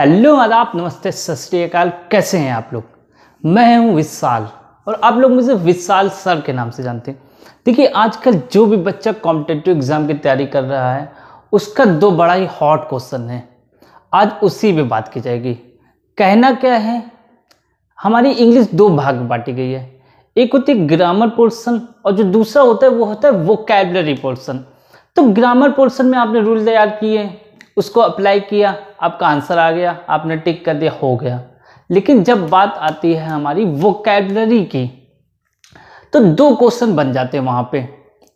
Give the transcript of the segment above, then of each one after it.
hello आदाब नमस्ते सस्काल कैसे हैं आप लोग मैं हूं विशाल और आप लोग मुझे विशाल सर के नाम से जानते हैं देखिए आजकल जो भी बच्चा कॉम्पिटेटिव एग्ज़ाम की तैयारी कर रहा है उसका दो बड़ा ही हॉट क्वेश्चन है आज उसी पे बात की जाएगी कहना क्या है हमारी इंग्लिश दो भाग बांटी गई है एक होती है ग्रामर पोर्सन और जो दूसरा होता है वो होता है वो कैबलरी पोर्सन तो ग्रामर पोर्सन में आपने रूल तैयार किए उसको अप्लाई किया आपका आंसर आ गया आपने टिक कर दिया हो गया लेकिन जब बात आती है हमारी वोकेबलरी की तो दो क्वेश्चन बन जाते हैं वहाँ पे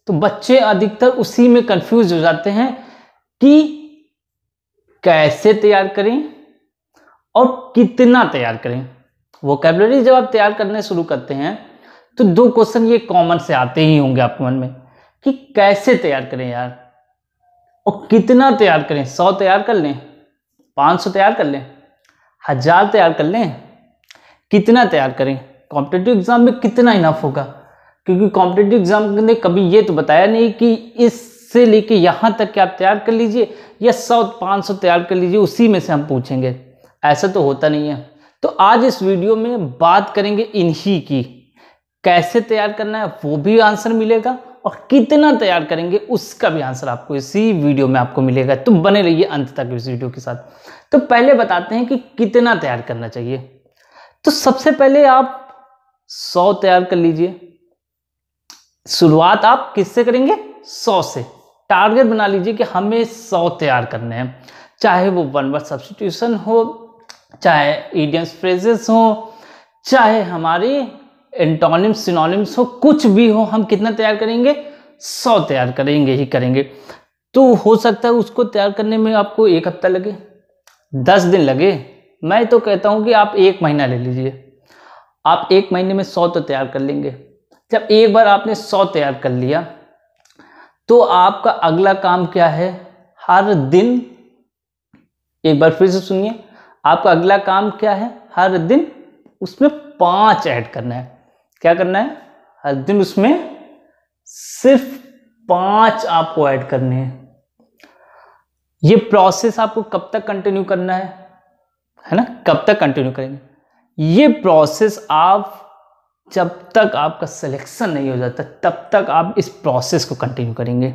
तो बच्चे अधिकतर उसी में कंफ्यूज हो जाते हैं कि कैसे तैयार करें और कितना तैयार करें वोकेबलरी जब आप तैयार करने शुरू करते हैं तो दो क्वेश्चन ये कॉमन से आते ही होंगे आपके मन में कि कैसे तैयार करें यार और कितना तैयार करें सौ तैयार कर लें पाँच सौ तैयार कर लें हज़ार तैयार कर लें कितना तैयार करें कॉम्पिटेटिव एग्ज़ाम में कितना इनफ होगा क्योंकि कॉम्पिटेटिव एग्ज़ाम ने कभी ये तो बताया नहीं कि इससे लेके यहाँ तक कि आप तैयार कर लीजिए या सौ पाँच सौ तैयार कर लीजिए उसी में से हम पूछेंगे ऐसा तो होता नहीं है तो आज इस वीडियो में बात करेंगे इन्हीं की कैसे तैयार करना है वो भी आंसर मिलेगा और कितना तैयार करेंगे उसका भी आंसर आपको इसी वीडियो में आपको मिलेगा तो बने रहिए अंत तक इस वीडियो के साथ तो पहले बताते हैं कि कितना तैयार करना चाहिए तो सबसे पहले आप सौ तैयार कर लीजिए शुरुआत आप किससे करेंगे सौ से टारगेट बना लीजिए कि हमें सौ तैयार करने हैं चाहे वो वन वर्ड सब्सटीट्यूशन हो चाहे इंडियन फ्रेजेस हो चाहे हमारी एंटोनिम्स सिनोनिम्स हो कुछ भी हो हम कितना तैयार करेंगे सौ तैयार करेंगे ही करेंगे तो हो सकता है उसको तैयार करने में आपको एक हफ्ता लगे दस दिन लगे मैं तो कहता हूँ कि आप एक महीना ले लीजिए आप एक महीने में सौ तो तैयार कर लेंगे जब एक बार आपने सौ तैयार कर लिया तो आपका अगला काम क्या है हर दिन एक बार फिर से सुनिए आपका अगला काम क्या है हर दिन उसमें पांच ऐड करना है क्या करना है हर दिन उसमें सिर्फ पांच आपको ऐड करने हैं ये प्रोसेस आपको कब तक कंटिन्यू करना है है ना कब तक कंटिन्यू करेंगे ये प्रोसेस आप जब तक आपका सिलेक्शन नहीं हो जाता तब तक आप इस प्रोसेस को कंटिन्यू करेंगे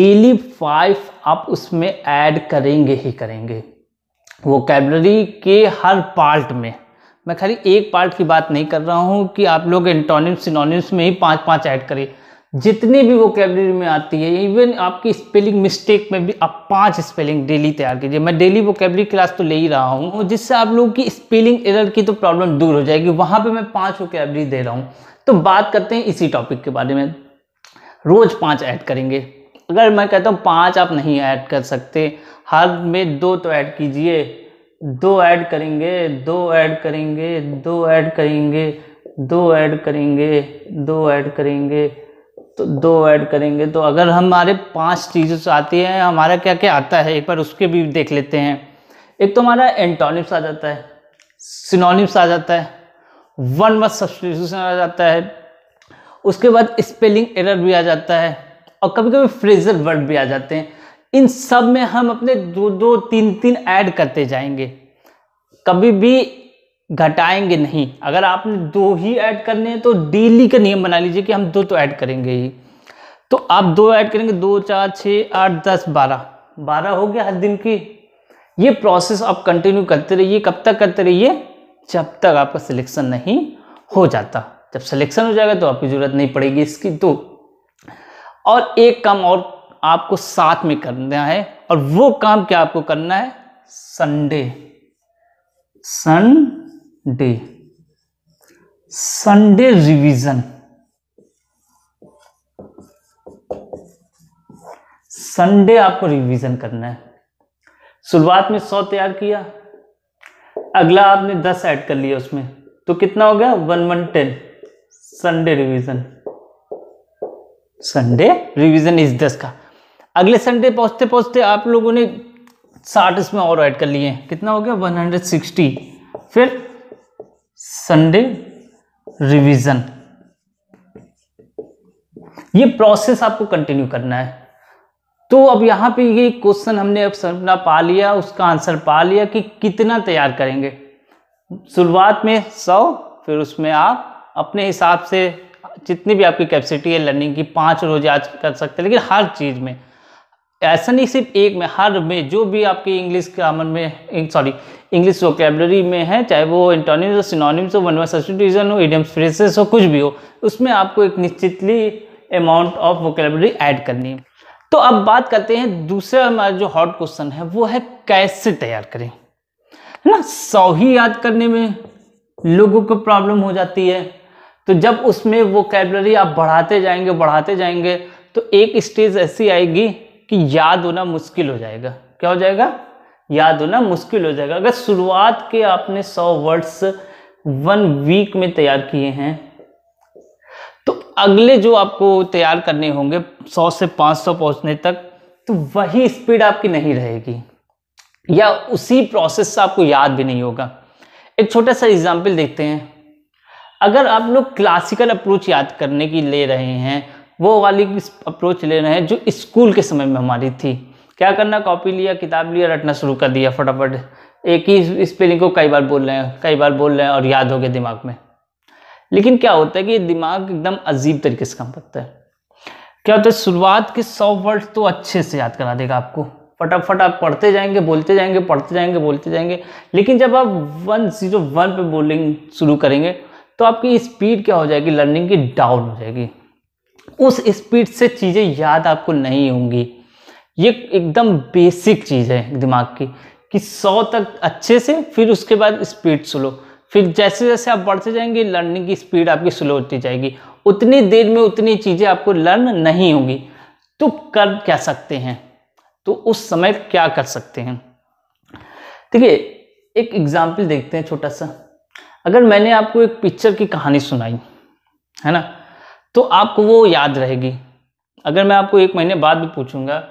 डेली फाइव आप उसमें ऐड करेंगे ही करेंगे वो कैबलरी के हर पार्ट में मैं खाली एक पार्ट की बात नहीं कर रहा हूँ कि आप लोग एंटोनिम्स सिनोनिम्स में ही पाँच पाँच ऐड करें जितनी भी वो कैबलरी में आती है इवन आपकी स्पेलिंग मिस्टेक में भी आप पांच स्पेलिंग डेली तैयार कीजिए मैं डेली वो कैबलरी क्लास तो ले ही रहा हूँ जिससे आप लोगों की स्पेलिंग एरर की तो प्रॉब्लम दूर हो जाएगी वहाँ पे मैं पांच वोकेबलरी दे रहा हूँ तो बात करते हैं इसी टॉपिक के बारे में रोज़ पाँच ऐड करेंगे अगर मैं कहता हूँ पाँच आप नहीं ऐड कर सकते हर में दो तो ऐड कीजिए दो ऐड करेंगे दो ऐड करेंगे दो ऐड करेंगे दो ऐड करेंगे दो ऐड करेंगे तो दो ऐड करेंगे तो अगर हमारे पांच चीज़ें आती हैं हमारा क्या क्या आता है एक बार उसके भी देख लेते हैं एक तो हमारा एंटोनिम्स आ जाता है सिनोनिम्स आ जाता है वन वन सब्सटीट्यूशन आ जाता है उसके बाद स्पेलिंग एरर भी आ जाता है और कभी कभी फ्रेजर वर्ड भी आ जाते हैं इन सब में हम अपने दो दो तीन तीन ऐड करते जाएंगे कभी भी घटाएंगे नहीं अगर आपने दो ही ऐड करने हैं तो डेली का नियम बना लीजिए कि हम दो तो ऐड करेंगे ही तो आप दो ऐड करेंगे दो चार छः आठ दस बारह बारह हो गया हर दिन की ये प्रोसेस आप कंटिन्यू करते रहिए कब तक करते रहिए जब तक आपका सिलेक्शन नहीं हो जाता जब सिलेक्शन हो जाएगा तो आपकी ज़रूरत नहीं पड़ेगी इसकी तो और एक काम और आपको साथ में करना है और वो काम क्या आपको करना है Sunday Sunday Sunday revision Sunday आपको रिवीजन करना है शुरुआत में सौ तैयार किया अगला आपने दस ऐड कर लिया उसमें तो कितना हो गया one one ten Sunday revision Sunday revision is दस का अगले संडे पहुँचते पहुँचते आप लोगों ने साठ इसमें और ऐड कर लिए कितना हो गया वन हंड्रेड सिक्सटी फिर संडे रिवीजन ये प्रोसेस आपको कंटिन्यू करना है तो अब यहाँ पे ये क्वेश्चन हमने अब सपना पा लिया उसका आंसर पा लिया कि कितना तैयार करेंगे शुरुआत में सौ फिर उसमें आप अपने हिसाब से जितनी भी आपकी कैपेसिटी है लर्निंग की पाँच रोज आज कर सकते हैं लेकिन हर चीज़ में ऐसा नहीं सिर्फ एक में हर में जो भी आपके इंग्लिश ग्रामर में सॉरी इंग्लिश वोकेबलरी में है चाहे वो इंटोनिम्स हो सिनोनिम्स हो वन सब्सटीट्यूशन हो इडियम्स फ्रेसेस हो कुछ भी हो उसमें आपको एक निश्चितली अमाउंट ऑफ वोकेबलरी ऐड करनी है तो अब बात करते हैं दूसरा हमारा जो हॉट क्वेश्चन है वो है कैसे तैयार करें है ना सौ ही याद करने में लोगों को प्रॉब्लम हो जाती है तो जब उसमें वो कैबलरी आप बढ़ाते जाएंगे बढ़ाते जाएंगे तो एक स्टेज ऐसी आएगी कि याद होना मुश्किल हो जाएगा क्या हो जाएगा याद होना मुश्किल हो जाएगा अगर शुरुआत के आपने सौ वर्ड्स वन वीक में तैयार किए हैं तो अगले जो आपको तैयार करने होंगे सौ से पाँच सौ पहुँचने तक तो वही स्पीड आपकी नहीं रहेगी या उसी प्रोसेस से आपको याद भी नहीं होगा एक छोटा सा एग्जाम्पल देखते हैं अगर आप लोग क्लासिकल अप्रोच याद करने की ले रहे हैं वो वाली अप्रोच ले रहे हैं जो स्कूल के समय में हमारी थी क्या करना कॉपी लिया किताब लिया रटना शुरू कर दिया फटाफट एक ही स्पेलिंग को कई बार बोल रहे हैं कई बार बोल रहे हैं और याद हो गया दिमाग में लेकिन क्या होता है कि दिमाग एकदम अजीब तरीके से काम करता है क्या होता है शुरुआत के सौ वर्ड तो अच्छे से याद करा देगा आपको फटाफट आप पढ़ते जाएंगे बोलते जाएंगे पढ़ते जाएंगे बोलते जाएंगे लेकिन जब आप वन जीरो वन पर बोलिंग शुरू करेंगे तो आपकी स्पीड क्या हो जाएगी लर्निंग की डाउन हो जाएगी उस स्पीड से चीज़ें याद आपको नहीं होंगी ये एकदम बेसिक चीज़ है दिमाग की कि सौ तक अच्छे से फिर उसके बाद स्पीड स्लो फिर जैसे जैसे आप बढ़ते जाएंगे लर्निंग की स्पीड आपकी स्लो होती जाएगी उतनी देर में उतनी चीज़ें आपको लर्न नहीं होंगी तो कर क्या सकते हैं तो उस समय क्या कर सकते हैं देखिए एक एग्जाम्पल देखते हैं छोटा सा अगर मैंने आपको एक पिक्चर की कहानी सुनाई है ना तो आपको वो याद रहेगी अगर मैं आपको एक महीने बाद भी पूछूंगा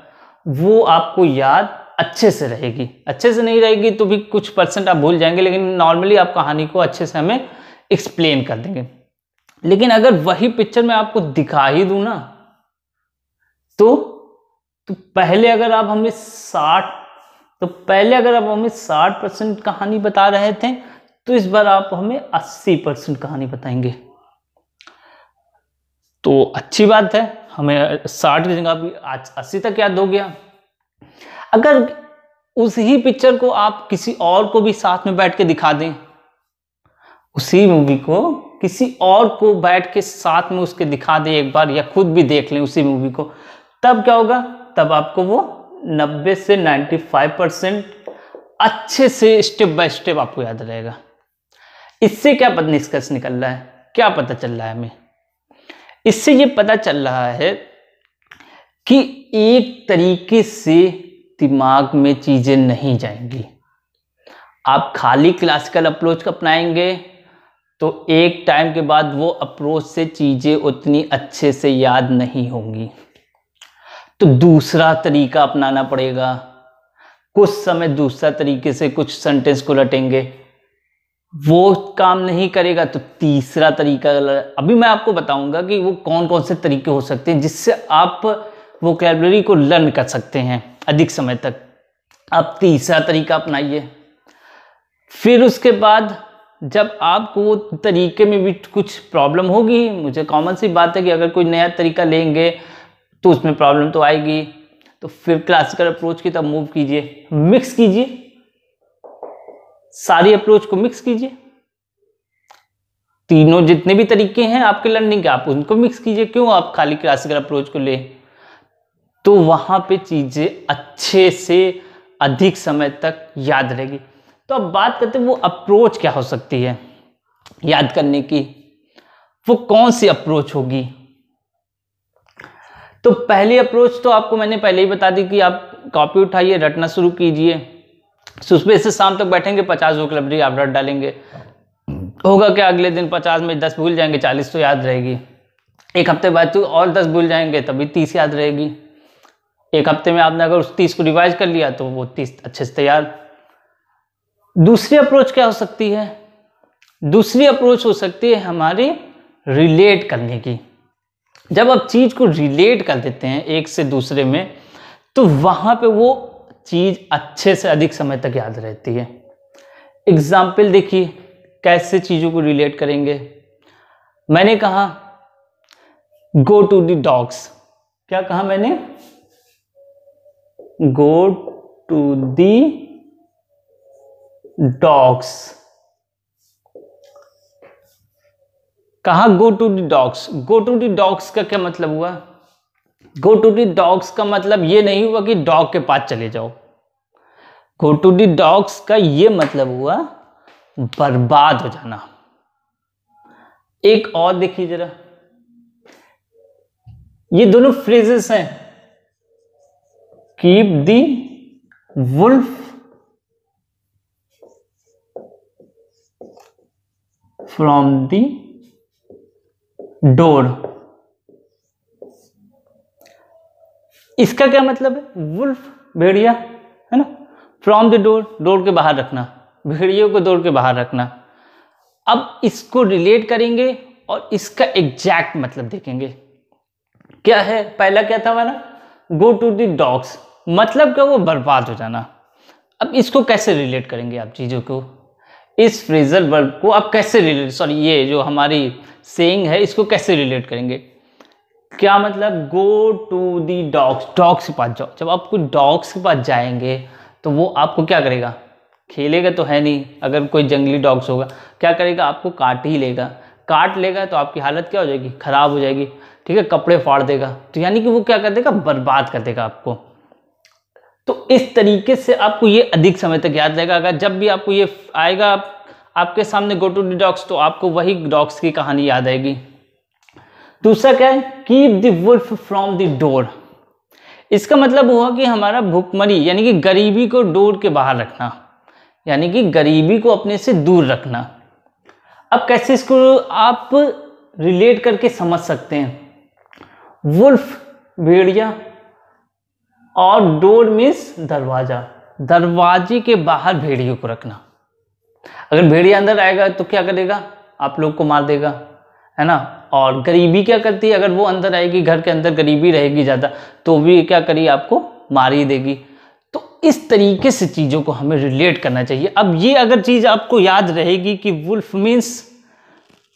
वो आपको याद अच्छे से रहेगी अच्छे से नहीं रहेगी तो भी कुछ परसेंट आप भूल जाएंगे लेकिन नॉर्मली आप कहानी को अच्छे से हमें एक्सप्लेन कर देंगे लेकिन अगर वही पिक्चर मैं आपको दिखा ही दूं ना तो, तो पहले अगर आप हमें साठ तो पहले अगर आप हमें साठ परसेंट कहानी बता रहे थे तो इस बार आप हमें अस्सी परसेंट कहानी बताएंगे तो अच्छी बात है हमें साठ की जगह भी आज अस्सी तक याद हो गया अगर उस ही पिक्चर को आप किसी और को भी साथ में बैठ के दिखा दें उसी मूवी को किसी और को बैठ के साथ में उसके दिखा दें एक बार या खुद भी देख लें उसी मूवी को तब क्या होगा तब आपको वो 90 से 95 परसेंट अच्छे से स्टेप बाय स्टेप आपको याद रहेगा इससे क्या निष्कर्ष निकल रहा है क्या पता चल रहा है हमें इससे ये पता चल रहा है कि एक तरीके से दिमाग में चीज़ें नहीं जाएंगी आप खाली क्लासिकल अप्रोच को अपनाएंगे तो एक टाइम के बाद वो अप्रोच से चीज़ें उतनी अच्छे से याद नहीं होंगी तो दूसरा तरीका अपनाना पड़ेगा कुछ समय दूसरा तरीके से कुछ सेंटेंस को रटेंगे वो काम नहीं करेगा तो तीसरा तरीका अभी मैं आपको बताऊंगा कि वो कौन कौन से तरीके हो सकते हैं जिससे आप वो कैबलरी को लर्न कर सकते हैं अधिक समय तक आप तीसरा तरीका अपनाइए फिर उसके बाद जब आपको वो तरीके में भी कुछ प्रॉब्लम होगी मुझे कॉमन सी बात है कि अगर कोई नया तरीका लेंगे तो उसमें प्रॉब्लम तो आएगी तो फिर क्लासिकल अप्रोच की तरफ मूव कीजिए मिक्स कीजिए सारी अप्रोच को मिक्स कीजिए तीनों जितने भी तरीके हैं आपके लर्निंग के आप उनको मिक्स कीजिए क्यों आप खाली क्लासिकल अप्रोच को ले तो वहां पे चीज़ें अच्छे से अधिक समय तक याद रहेगी तो अब बात करते हैं वो अप्रोच क्या हो सकती है याद करने की वो कौन सी अप्रोच होगी तो पहली अप्रोच तो आपको मैंने पहले ही बता दी कि आप कॉपी उठाइए रटना शुरू कीजिए सुबह से शाम तक बैठेंगे पचास वो कैलोरी आप रट डालेंगे होगा क्या अगले दिन पचास में दस भूल जाएंगे चालीस तो याद रहेगी एक हफ्ते बाद तो और दस भूल जाएंगे तभी तीस याद रहेगी एक हफ्ते में आपने अगर उस तीस को रिवाइज कर लिया तो वो तीस अच्छे से तैयार दूसरी अप्रोच क्या हो सकती है दूसरी अप्रोच हो सकती है हमारी रिलेट करने की जब आप चीज़ को रिलेट कर देते हैं एक से दूसरे में तो वहाँ पे वो चीज़ अच्छे से अधिक समय तक याद रहती है एग्ज़ाम्पल देखिए कैसे चीज़ों को रिलेट करेंगे मैंने कहा गो टू द डॉग्स क्या कहा मैंने गो टू दी डॉग्स कहा go to the dogs go to the dogs का क्या मतलब हुआ गो टू दी डॉग्स का मतलब ये नहीं हुआ कि डॉग के पास चले जाओ गो टू दी डॉग्स का ये मतलब हुआ बर्बाद हो जाना एक और देखिए जरा ये दोनों फ्रेजेस हैं keep the wolf from the door इसका क्या मतलब है वुल्फ भेड़िया है ना फ्रॉम द डोर डोर के बाहर रखना भेड़ियों को डोर के बाहर रखना अब इसको रिलेट करेंगे और इसका एग्जैक्ट मतलब देखेंगे क्या है पहला क्या था हमारा गो टू द डॉग्स मतलब क्या वो बर्बाद हो जाना अब इसको कैसे रिलेट करेंगे आप चीज़ों को इस फ्रेजल वर्ब को आप कैसे रिलेट सॉरी ये जो हमारी सेइंग है इसको कैसे रिलेट करेंगे क्या मतलब go to the dogs dogs के पास जाओ जब आप कोई डॉग्स के पास जाएंगे तो वो आपको क्या करेगा खेलेगा तो है नहीं अगर कोई जंगली डॉग्स होगा क्या करेगा आपको काट ही लेगा काट लेगा तो आपकी हालत क्या हो जाएगी ख़राब हो जाएगी ठीक है कपड़े फाड़ देगा तो यानी कि वो क्या कर देगा बर्बाद कर देगा आपको तो इस तरीके से आपको ये अधिक समय तक याद रहेगा अगर जब भी आपको ये आएगा आपके सामने गो टू डी डॉग्स तो आपको वही डॉग्स की कहानी याद आएगी दूसरा क्या है keep the wolf from the door इसका मतलब हुआ कि हमारा भुखमरी यानी कि गरीबी को डोर के बाहर रखना यानी कि गरीबी को अपने से दूर रखना अब कैसे इसको आप रिलेट करके समझ सकते हैं वुल्फ भेड़िया और डोर मीन्स दरवाज़ा दरवाजे के बाहर भेड़ियों को रखना अगर भेड़िया अंदर आएगा तो क्या करेगा आप लोग को मार देगा है ना और गरीबी क्या करती है अगर वो अंदर आएगी घर के अंदर गरीबी रहेगी ज़्यादा तो भी क्या करी आपको मार ही देगी तो इस तरीके से चीज़ों को हमें रिलेट करना चाहिए अब ये अगर चीज़ आपको याद रहेगी कि वुल्फ मीन्स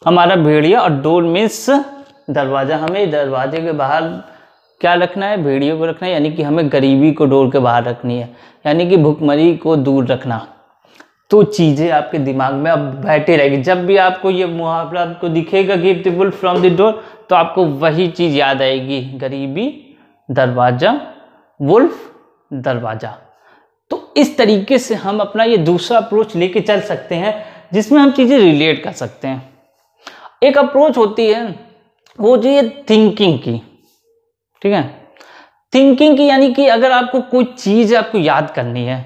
हमारा भेड़िया और डोर मीन्स दरवाज़ा हमें दरवाजे के बाहर क्या रखना है भेड़ियों को रखना है यानी कि हमें गरीबी को डोर के बाहर रखनी है यानी कि भुखमरी को दूर रखना तो चीज़ें आपके दिमाग में अब बैठे रहेगी जब भी आपको ये मुहावरा आपको दिखेगा गिफ्टिबुल फ्रॉम द डोर तो आपको वही चीज़ याद आएगी गरीबी दरवाज़ा वुल्फ दरवाज़ा तो इस तरीके से हम अपना ये दूसरा अप्रोच लेके चल सकते हैं जिसमें हम चीज़ें रिलेट कर सकते हैं एक अप्रोच होती है वो जो ये थिंकिंग की ठीक है थिंकिंग की यानी कि अगर आपको कोई चीज़ आपको याद करनी है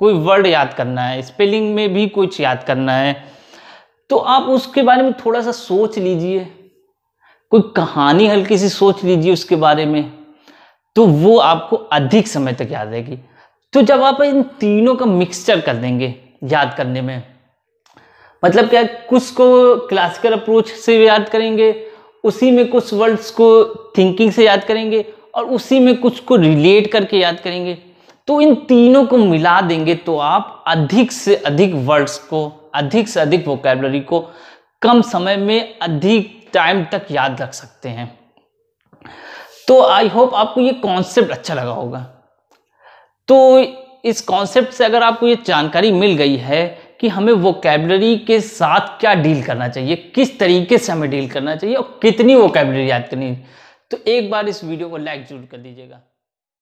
कोई वर्ड याद करना है स्पेलिंग में भी कुछ याद करना है तो आप उसके बारे में थोड़ा सा सोच लीजिए कोई कहानी हल्की सी सोच लीजिए उसके बारे में तो वो आपको अधिक समय तक याद रहेगी तो जब आप इन तीनों का मिक्सचर कर देंगे याद करने में मतलब क्या कुछ को क्लासिकल अप्रोच से याद करेंगे उसी में कुछ वर्ड्स को थिंकिंग से याद करेंगे और उसी में कुछ को रिलेट करके याद करेंगे तो इन तीनों को मिला देंगे तो आप अधिक से अधिक वर्ड्स को अधिक से अधिक वोकेबलरी को कम समय में अधिक टाइम तक याद रख सकते हैं तो आई होप आपको ये कॉन्सेप्ट अच्छा लगा होगा तो इस कॉन्सेप्ट से अगर आपको ये जानकारी मिल गई है कि हमें वोकेबलरी के साथ क्या डील करना चाहिए किस तरीके से हमें डील करना चाहिए और कितनी वोकेबलरी याद करनी तो एक बार इस वीडियो को लाइक जरूर कर दीजिएगा